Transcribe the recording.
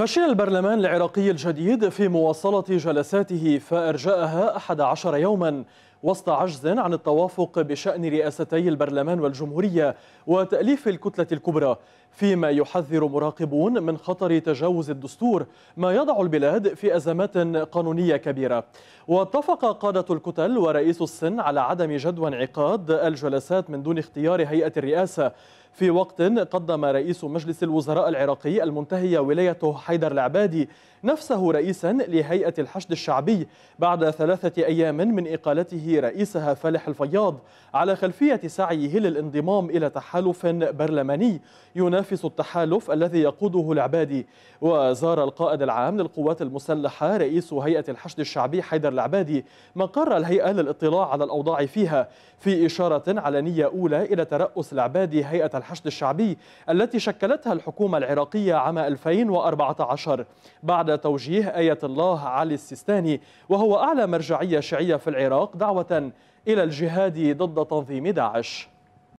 فشل البرلمان العراقي الجديد في مواصلة جلساته فأرجأها 11 يوما وسط عجز عن التوافق بشأن رئاستي البرلمان والجمهورية وتأليف الكتلة الكبرى فيما يحذر مراقبون من خطر تجاوز الدستور ما يضع البلاد في أزمات قانونية كبيرة واتفق قادة الكتل ورئيس السن على عدم جدوى انعقاد الجلسات من دون اختيار هيئة الرئاسة في وقت قدم رئيس مجلس الوزراء العراقي المنتهي ولايته حيدر العبادي نفسه رئيسا لهيئة الحشد الشعبي بعد ثلاثة أيام من إقالته رئيسها فالح الفياض على خلفية سعيه للانضمام إلى تحالف برلماني ينافس التحالف الذي يقوده العبادي وزار القائد العام للقوات المسلحة رئيس هيئة الحشد الشعبي حيدر العبادي مقر الهيئة للاطلاع على الأوضاع فيها في إشارة علنية أولى إلى ترأس العبادي هيئة الحشد الشعبي التي شكلتها الحكومة العراقية عام 2014 بعد توجيه آية الله علي السيستاني وهو أعلى مرجعية شيعية في العراق دعوة دعوة إلى الجهاد ضد تنظيم داعش